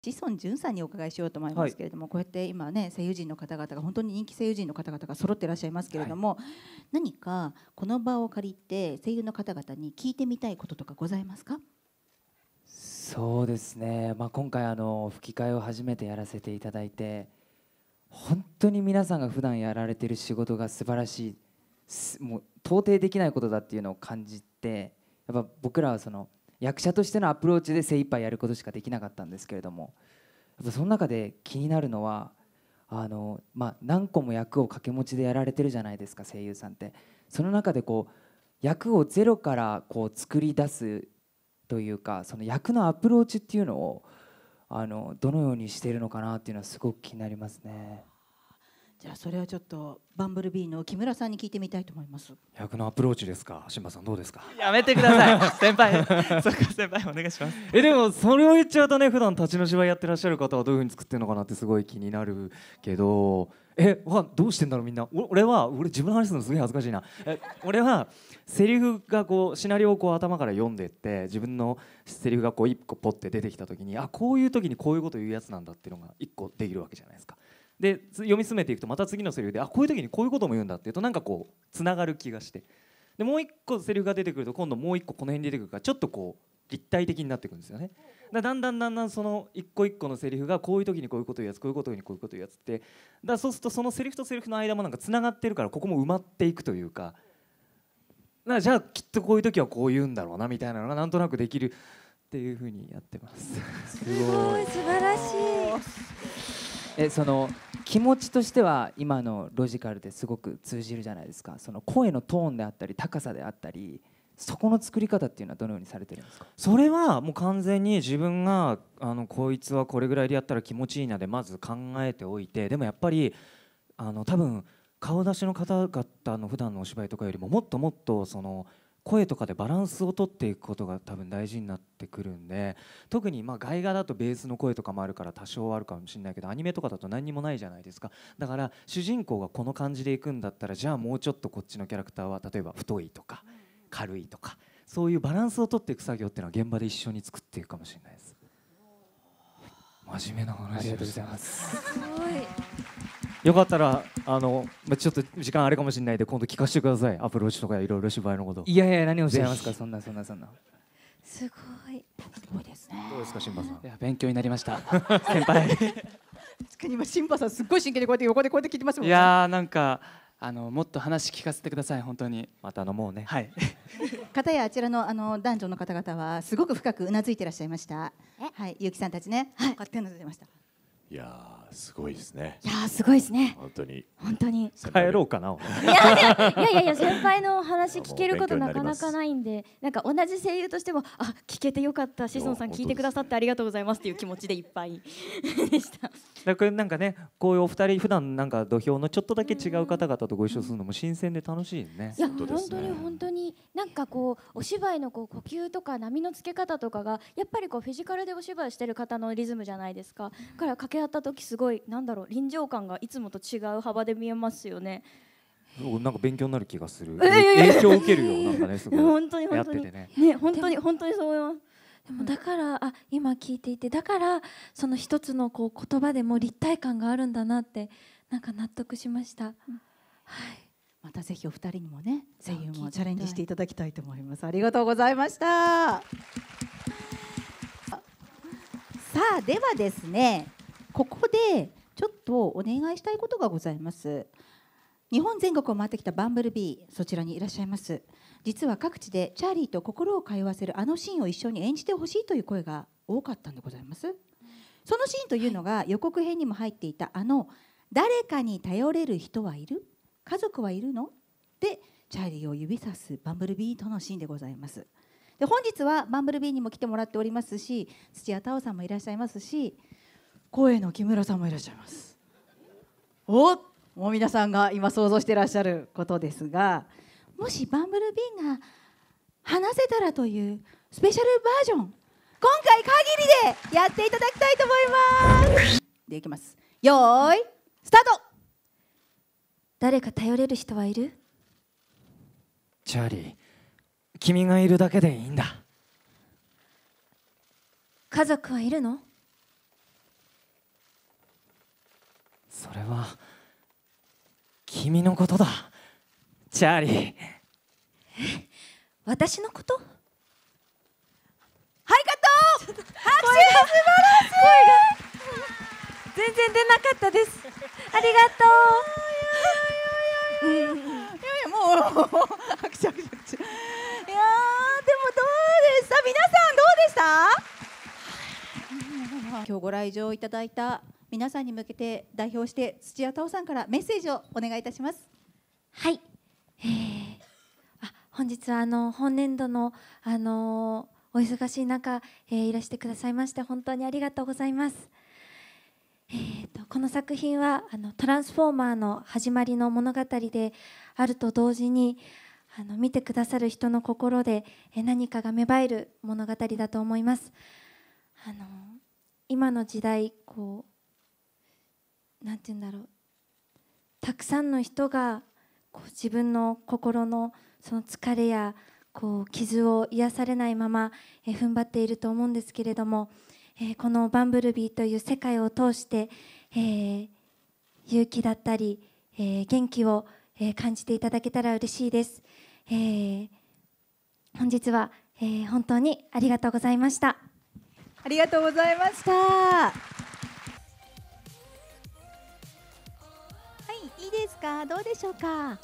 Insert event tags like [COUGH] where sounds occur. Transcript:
志尊淳さんにお伺いしようと思いますけれども、はい、こうやって今ね声優陣の方々が本当に人気声優陣の方々が揃ってらっしゃいますけれども、はい、何かこの場を借りて声優の方々に聞いてみたいこととかございますかそうですね、まあ、今回あの吹き替えを初めてやらせていただいて本当に皆さんが普段やられてる仕事が素晴らしいもう到底できないことだっていうのを感じてやっぱ僕らはその役者としてのアプローチで精一杯やることしかできなかったんですけれどもやっぱその中で気になるのはあの、まあ、何個も役を掛け持ちでやられてるじゃないですか声優さんって。その中でこう役をゼロからこう作り出すというかその役のアプローチっていうのをあのどのようにしているのかなっていうのはすごく気になりますね。じゃあそれはちょっとバンブルビーの木村さんに聞いてみたいと思います役のアプローチですか新馬さんどうですかやめてください [LAUGHS] 先輩そっか先輩お願いしますえでもそれを言っちゃうとね普段立ちの芝居やってらっしゃる方はどういうふうに作ってるのかなってすごい気になるけどえわどうしてんだろうみんな俺は俺自分の話するのすげえ恥ずかしいなえ俺はセリフがこうシナリオをこう頭から読んでって自分のセリフがこう一個ポって出てきた時にあこういう時にこういうこと言うやつなんだっていうのが一個できるわけじゃないですかで読み進めていくとまた次のセリフであこういう時にこういうことも言うんだっていうとなんかこうつながる気がしてでもう一個セリフが出てくると今度もう一個この辺に出てくるからちょっとこう立体的になってくるんですよね。だだんだんだんだんその一個一個のセリフがこういう時にこういうこと言うやつこういうことにこういうこと言うやつってだそうするとそのセリフとセリフの間もなんかつながってるからここも埋まっていくというかかじゃあきっとこういう時はこう言うんだろうなみたいなのがなんとなくできるっていうふうにやってます。すごい素晴らしいえその気持ちとしては今のロジカルですごく通じるじゃないですかその声のトーンであったり高さであったりそこの作り方っていうのはどのようにされてるんですかそれはもう完全に自分があのこいつはこれぐらいでやったら気持ちいいなでまず考えておいてでもやっぱりあの多分顔出しの方々の普段のお芝居とかよりももっともっとその。声とかでバランスをとっていくことが多分大事になってくるんで特にまあ外画だとベースの声とかもあるから多少あるかもしれないけどアニメとかだと何にもないじゃないですかだから主人公がこの感じでいくんだったらじゃあもうちょっとこっちのキャラクターは例えば太いとか軽いとかそういうバランスをとっていく作業っていうのは現場で一緒に作っていくかもしれないです。真面目な話ありがとうございます。すごい。よかったらあの、まあ、ちょっと時間あれかもしれないで今度聞かせてくださいアプローチとかいろいろ芝居のこといやいや何をおっしゃいますかそんなそんなそんなすごいすごいですねどうですか新馬さんいや勉強になりました [LAUGHS] 先輩確かに今新馬さんすっごい真剣にこうやって横でこうやって聞いてますもん、ね、いやーなんかあのもっと話聞かせてください本当にまた飲もうねはい方 [LAUGHS] やあちらのあの男女の方々はすごく深くうなずいていらっしゃいましたはい結城さんたちねはいこうやってうずいてましたいやすごいですね。いやすごいですね。本当に。本当に。帰ろうかな。いやいやいや先輩のお話聞けることなかなかないんで、なんか同じ声優としてもあ聞けてよかった。シソンさん聞いてくださってありがとうございますっていう気持ちでいっぱいでした。[LAUGHS] だからなんかねこういうお二人普段なんか土俵のちょっとだけ違う方々とご一緒するのも新鮮で楽しいね。いや、本当に本当になんかこうお芝居のこう呼吸とか波のつけ方とかがやっぱりこうフィジカルでお芝居してる方のリズムじゃないですか。から掛け合った時すごいなんだろう臨場感がいつもと違う幅で見えますよね。なんか勉強になる気がする。えー、影響を受けるよ、なんかね、すごい。本当に本当に。ね、本当に本当にそう思います。でもだから、うん、あ今聞いていてだからその一つのこう言葉でも立体感があるんだなってなんか納得しました。うん、はいまたぜひお二人にもね声優もチャレンジしていただきたいと思いますありがとうございましたさあではですねここでちょっとお願いしたいことがございます日本全国を回ってきたバンブルビーそちらにいらっしゃいます実は各地でチャーリーと心を通わせるあのシーンを一緒に演じてほしいという声が多かったんでございますそのシーンというのが予告編にも入っていたあの「誰かに頼れる人はいる家族はいるの?」でチャーリーを指さすバンブルビーとのシーンでございますで本日はバンブルビーにも来てもらっておりますし土屋太鳳さんもいらっしゃいますし声の木村さんもいらっしゃいますおっもう皆さんが今想像してらっしゃることですがもしバンブルビーが話せたらというスペシャルバージョン今回限りでやっていただきたいと思いますでいきますよーいスタート誰か頼れる人はいるチャーリー君がいるだけでいいんだ家族はいるのそれは君のことだチャーリーえ私のことはいカット拍手素晴らしい全然出なかったですありがとうもう拍手拍手拍手いやでもどうでした皆さんどうでした今日ご来場いただいた皆さんに向けて代表して土屋太鳳さんからメッセージをお願いいたします。はい、えー、あ本日はあの本年度のあのお忙しい中、えー、いらしてくださいまして本当にありがとうございます。えーと、とこの作品はあの「トランスフォーマー」の始まりの物語であると同時にあの見てくださる人の心で、え何かが芽生える物語だと思います。あの今の時代こうんて言うんだろうたくさんの人がこう自分の心のその疲れやこう傷を癒されないまま、え踏ん張っていると思うんですけれども、えこのバンブルビーという世界を通して、え勇気だったり、え元気を、え感じていただけたら嬉しいです。え本日は、え本当にありがとうございました。ありがとうございました。ですかどうでしょうか